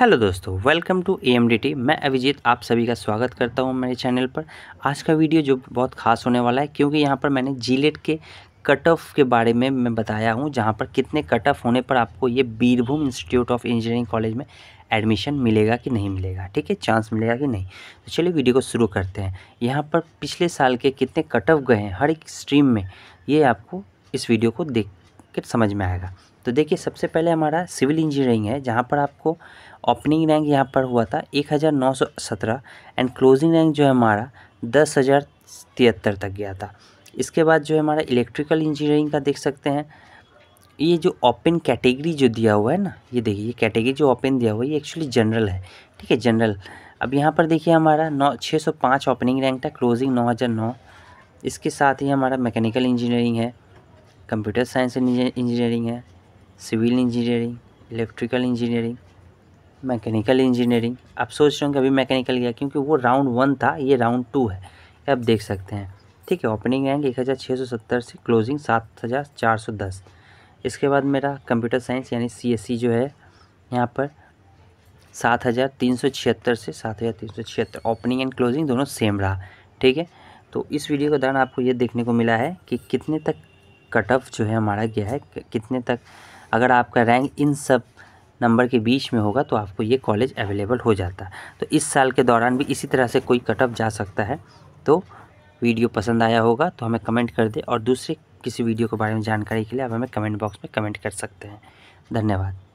hello दोस्तों welcome to ए मैं अभिजीत आप सभी का स्वागत करता हूं मेरे चैनल पर आज का वीडियो जो बहुत खास होने वाला है क्योंकि यहां पर मैंने जीलेट e के कट ऑफ के बारे में मैं बताया हूं जहां पर कितने कट ऑफ होने पर आपको ये Birbhum institute of engineering college में एडमिशन मिलेगा कि नहीं मिलेगा ठीक है चांस मिलेगा कि नहीं तो चलिए वीडियो को शुरू करते हैं यहाँ पर पिछले साल के कितने कट ऑफ गए हैं हर एक स्ट्रीम में ये आपको इस वीडियो को देख के समझ में आएगा तो देखिए सबसे पहले हमारा सिविल इंजीनियरिंग है जहाँ पर आपको ओपनिंग रैंक यहाँ पर हुआ था एक हज़ार नौ सौ सत्रह एंड क्लोजिंग रैंक जो है हमारा दस हज़ार तिहत्तर तक गया था इसके बाद जो है हमारा इलेक्ट्रिकल इंजीनियरिंग का देख सकते हैं ये जो ओपन कैटेगरी जो दिया हुआ है ना ये देखिए ये कैटेगरी जो ओपन दिया हुआ है ये एक्चुअली जनरल है ठीक है जनरल अब यहाँ पर देखिए हमारा नौ छः सौ पाँच ओपनिंग रैंक था क्लोजिंग नौ हज़ार नौ इसके साथ ही हमारा मैकेनिकल इंजीनियरिंग है कंप्यूटर साइंस इंजीनियरिंग है civil engineering electrical engineering mechanical engineering आप सोच रहे होंगे अभी मैकेनिकल गया क्योंकि वो राउंड वन था ये राउंड टू है आप देख सकते हैं ठीक है ओपनिंग रैंक एक हज़ार छः सौ सत्तर से क्लोजिंग सात हज़ार चार सौ दस इसके बाद मेरा कंप्यूटर साइंस यानी सी जो है यहाँ पर सात हज़ार तीन सौ छिहत्तर से सात हज़ार तीन सौ छिहत्तर ओपनिंग एंड क्लोजिंग दोनों सेम रहा ठीक है तो इस वीडियो के दौरान आपको ये देखने को मिला है कि कितने तक कट ऑफ जो है हमारा गया है कितने तक अगर आपका रैंक इन सब नंबर के बीच में होगा तो आपको ये कॉलेज अवेलेबल हो जाता है तो इस साल के दौरान भी इसी तरह से कोई कट ऑफ जा सकता है तो वीडियो पसंद आया होगा तो हमें कमेंट कर दे और दूसरे किसी वीडियो के बारे में जानकारी के लिए आप हमें कमेंट बॉक्स में कमेंट कर सकते हैं धन्यवाद